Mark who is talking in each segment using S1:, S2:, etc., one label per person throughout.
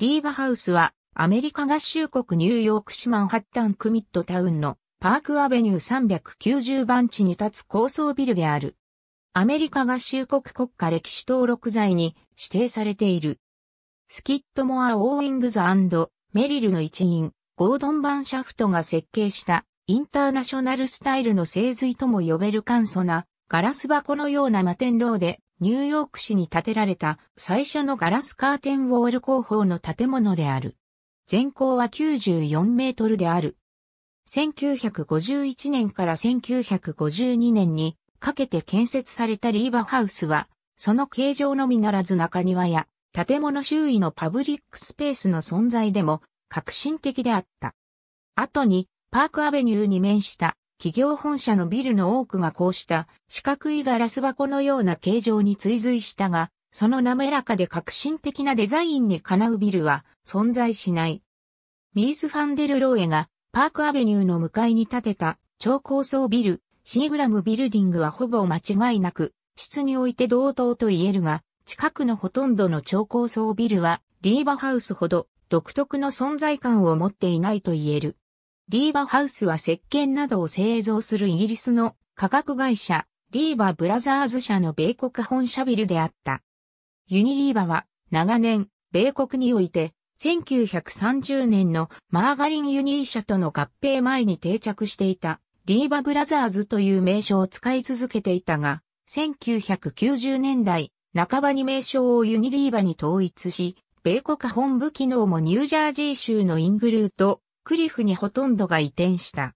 S1: リーバハウスは、アメリカ合衆国ニューヨーク市マンハッタンクミッドタウンのパークアベニュー390番地に立つ高層ビルである。アメリカ合衆国国家歴史登録財に指定されている。スキットモア・オーウィングズメリルの一員、ゴードン・バンシャフトが設計したインターナショナルスタイルの製髄とも呼べる簡素なガラス箱のような摩天楼でニューヨーク市に建てられた最初のガラスカーテンウォール工法の建物である。全高は94メートルである。1951年から1952年にかけて建設されたリーバハウスは、その形状のみならず中庭や建物周囲のパブリックスペースの存在でも革新的であった。後にパークアベニューに面した企業本社のビルの多くがこうした四角いガラス箱のような形状に追随したが、その滑らかで革新的なデザインにかなうビルは存在しない。ミース・ファンデル・ローエがパークアベニューの向かいに建てた超高層ビル、シーグラムビルディングはほぼ間違いなく、質において同等と言えるが、近くのほとんどの超高層ビルはリーバハウスほど独特の存在感を持っていないと言える。リーバハウスは石鹸などを製造するイギリスの化学会社、リーバブラザーズ社の米国本社ビルであった。ユニリーバは長年、米国において、1930年のマーガリンユニー社との合併前に定着していたリーバブラザーズという名称を使い続けていたが、1990年代半ばに名称をユニリーバに統一し、米国本部機能もニュージャージー州のイングルート、クリフにほとんどが移転した。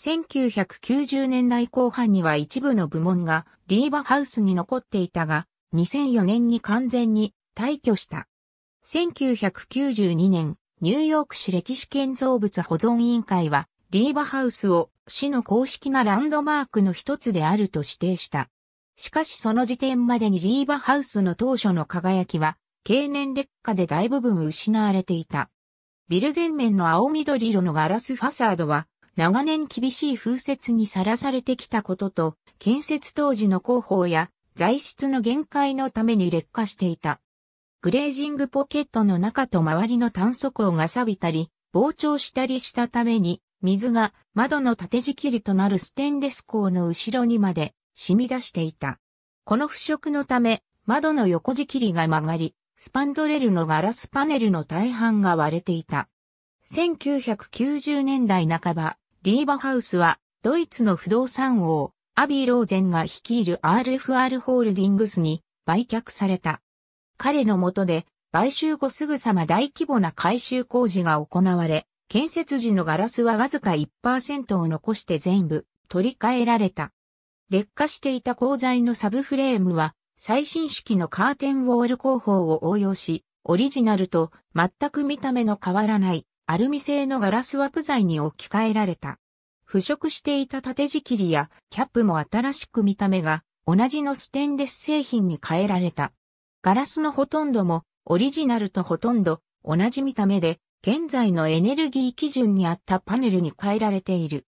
S1: 1990年代後半には一部の部門がリーバハウスに残っていたが、2004年に完全に退去した。1992年、ニューヨーク市歴史建造物保存委員会は、リーバハウスを市の公式なランドマークの一つであると指定した。しかしその時点までにリーバハウスの当初の輝きは、経年劣化で大部分失われていた。ビル全面の青緑色のガラスファサードは、長年厳しい風雪にさらされてきたことと、建設当時の工法や材質の限界のために劣化していた。グレージングポケットの中と周りの炭素光が錆びたり、膨張したりしたために、水が窓の縦仕切りとなるステンレス光の後ろにまで染み出していた。この腐食のため、窓の横仕切りが曲がり、スパンドレルのガラスパネルの大半が割れていた。1990年代半ば、リーバハウスは、ドイツの不動産王、アビー・ローゼンが率いる RFR ホールディングスに売却された。彼の下で、買収後すぐさま大規模な改修工事が行われ、建設時のガラスはわずか1%を残して全部取り替えられた。劣化していた鋼材のサブフレームは最新式のカーテンウォール工法を応用し、オリジナルと全く見た目の変わらないアルミ製のガラス枠材に置き換えられた。腐食していた縦仕切りやキャップも新しく見た目が同じのステンレス製品に変えられた。ガラスのほとんどもオリジナルとほとんど同じ見た目で現在のエネルギー基準に合ったパネルに変えられている。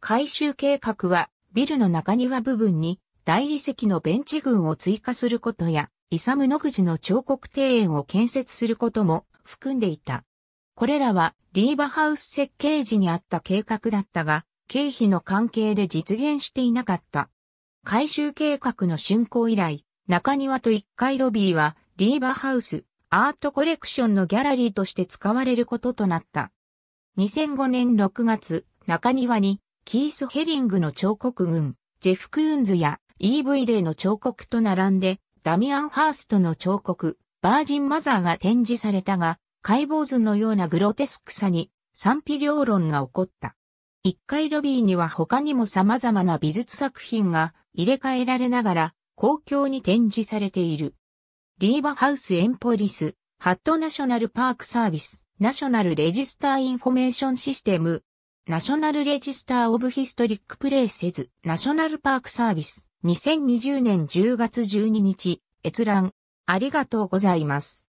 S1: 改修計画はビルの中庭部分に大理石のベンチ群を追加することや、イサム・ノグジの彫刻庭園を建設することも含んでいた。これらはリーバハウス設計時にあった計画だったが、経費の関係で実現していなかった。改修計画の竣工以来、中庭と1階ロビーはリーバハウスアートコレクションのギャラリーとして使われることとなった。2005年6月、中庭にキース・ヘリングの彫刻群、ジェフ・クーンズや EV デーの彫刻と並んで、ダミアン・ハーストの彫刻、バージン・マザーが展示されたが、解剖図のようなグロテスクさに賛否両論が起こった。1階ロビーには他にも様々な美術作品が入れ替えられながら公共に展示されている。リーバハウスエンポリス、ハットナショナルパークサービス、ナショナルレジスターインフォメーションシステム、ナショナルレジスターオブヒストリックプレイセズ、ナショナルパークサービス、2020年10月12日、閲覧、ありがとうございます。